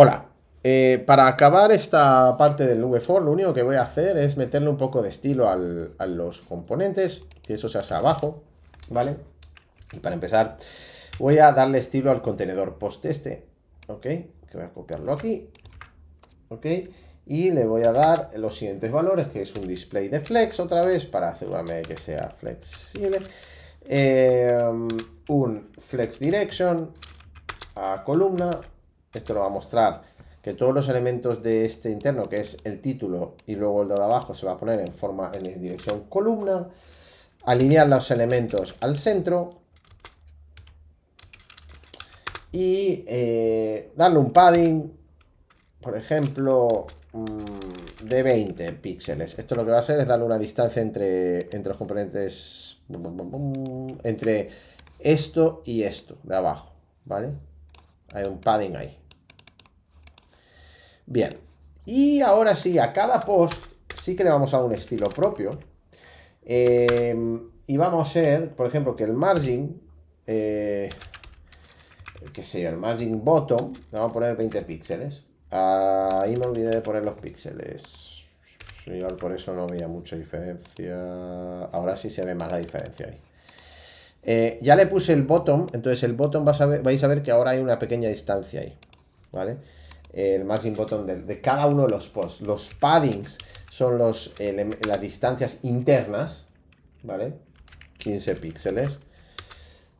Hola, eh, para acabar esta parte del V4, lo único que voy a hacer es meterle un poco de estilo a los componentes, que eso se hace abajo, ¿vale? Y para empezar voy a darle estilo al contenedor post este, ¿ok? Que voy a copiarlo aquí, ¿ok? Y le voy a dar los siguientes valores, que es un display de flex otra vez, para asegurarme que sea flexible. Eh, un flex direction a columna, esto lo va a mostrar, que todos los elementos de este interno, que es el título y luego el de abajo, se va a poner en forma en dirección columna, alinear los elementos al centro y eh, darle un padding, por ejemplo, mm, de 20 píxeles. Esto lo que va a hacer es darle una distancia entre, entre los componentes, entre esto y esto de abajo, ¿vale? Hay un padding ahí. Bien. Y ahora sí, a cada post sí que le vamos a un estilo propio. Em, y vamos a hacer, por ejemplo, que el margin, eh, que sea el margin bottom, le vamos a poner 20 píxeles. Ahí me olvidé de poner los píxeles. Igual por eso no veía mucha diferencia. Ahora sí se ve más la diferencia ahí. Eh, ya le puse el bottom, entonces el bottom a vais a ver que ahora hay una pequeña distancia ahí, ¿vale? El margin bottom de, cada uno de los posts. Los paddings son los, las distancias internas, ¿vale? 15 píxeles.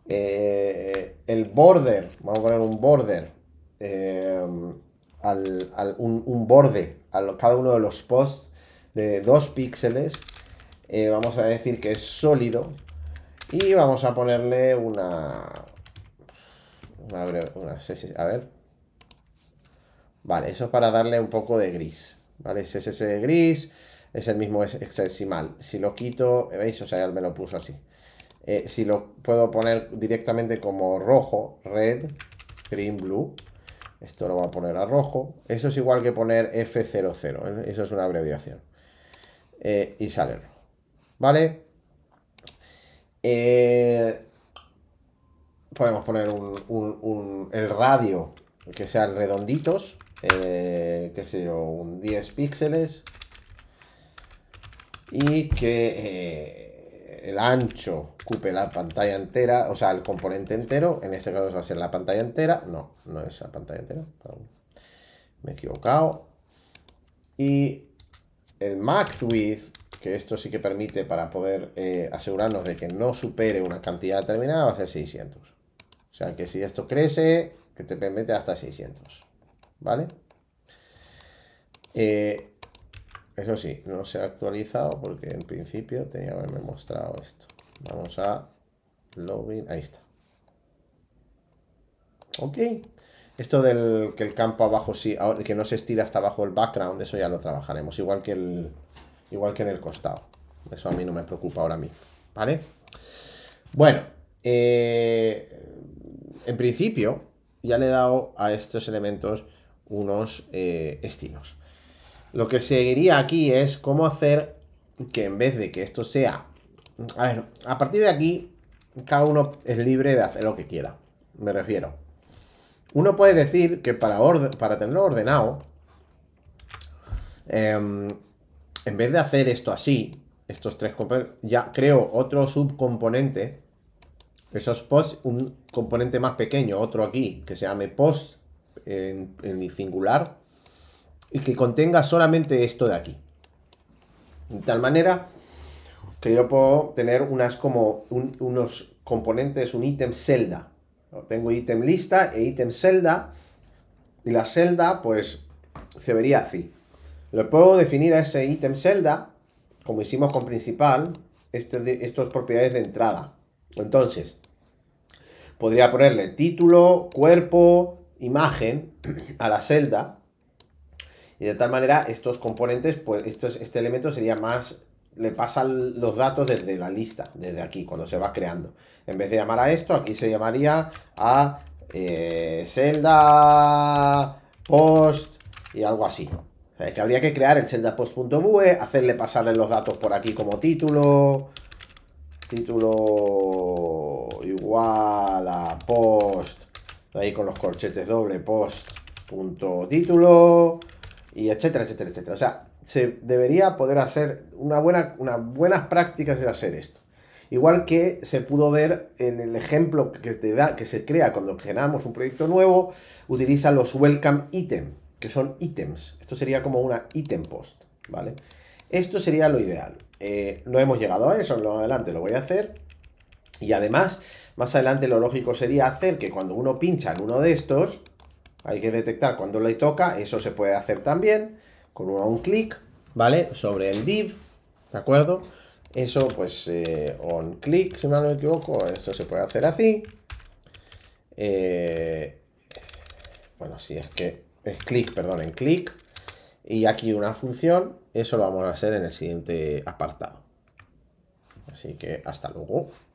Eh, el border, vamos a poner un border, eh, al, un, borde a cada uno de los posts de 2 píxeles. vamos a decir que es sólido, y vamos a ponerle una... a ver. Vale, eso es para darle un poco de gris. ¿Vale? Es ese gris. Es el mismo hexadecimal. Si lo quito, ¿veis? O sea, ya me lo puso así. Eh, si lo puedo poner directamente como rojo, red, green, blue. Esto lo voy a poner a rojo. Eso es igual que poner F00. ¿eh? Eso es una abreviación. Eh, y sale rojo. ¿Vale? Eh, podemos poner un, el radio que sean redonditos, eh, Que sea un 10 píxeles y que eh, el ancho Cupe la pantalla entera, o sea, el componente entero, en este caso va a ser la pantalla entera, no, no es la pantalla entera, me he equivocado, y el max width que esto sí que permite para poder eh, asegurarnos de que no supere una cantidad determinada, va a ser 600. O sea que si esto crece, que te permite hasta 600. ¿Vale? Eh, eso sí, no se ha actualizado porque en principio tenía que haberme mostrado esto. Vamos a login, ahí está. Ok. Esto del que el campo abajo sí, que no se estira hasta abajo el background, eso ya lo trabajaremos. Igual que el, igual que en el costado. Eso a mí no me preocupa ahora mismo, ¿vale? Bueno, eh, en principio ya le he dado a estos elementos unos eh, estilos. Lo que seguiría aquí es cómo hacer que en vez de que esto sea... A ver, a partir de aquí, cada uno es libre de hacer lo que quiera. Me refiero. Uno puede decir que para, orden, para tenerlo ordenado, em, en vez de hacer esto así, estos tres componentes, ya creo otro subcomponente, esos posts, un componente más pequeño, otro aquí, que se llame post en, en singular, y que contenga solamente esto de aquí. De tal manera que yo puedo tener unas como unos componentes, un ítem celda. Tengo ítem lista e ítem celda, y la celda pues se vería así. Le puedo definir a ese ítem celda, como hicimos con principal, este estas propiedades de entrada. Entonces, podría ponerle título, cuerpo, imagen a la celda. Y de tal manera estos componentes, pues este elemento sería más, le pasan los datos desde la lista, desde aquí, cuando se va creando. En vez de llamar a esto, aquí se llamaría a celda eh, post y algo así. Eh, que habría que crear el sendapost.vue, hacerle pasarle los datos por aquí como título. Título igual a post. Ahí con los corchetes doble, post.título, Y etcétera, etcétera, etcétera. O sea, se debería poder hacer una buena, unas buenas prácticas de hacer esto. Igual que se pudo ver en el ejemplo que, te da, que se crea cuando generamos un proyecto nuevo, utiliza los welcome item que son ítems. Esto sería como una ítem post, ¿vale? Esto sería lo ideal. Eh, no hemos llegado a eso, lo adelante lo voy a hacer. Y además, más adelante lo lógico sería hacer que cuando uno pincha en uno de estos, hay que detectar cuando le toca, eso se puede hacer también, con un, on clic, ¿vale? Sobre el div, ¿de acuerdo? Eso, pues, eh, on click, si no me equivoco, esto se puede hacer así. Eh, bueno, si es que es clic, perdón, en clic y aquí una función, eso lo vamos a hacer en el siguiente apartado. Así que hasta luego.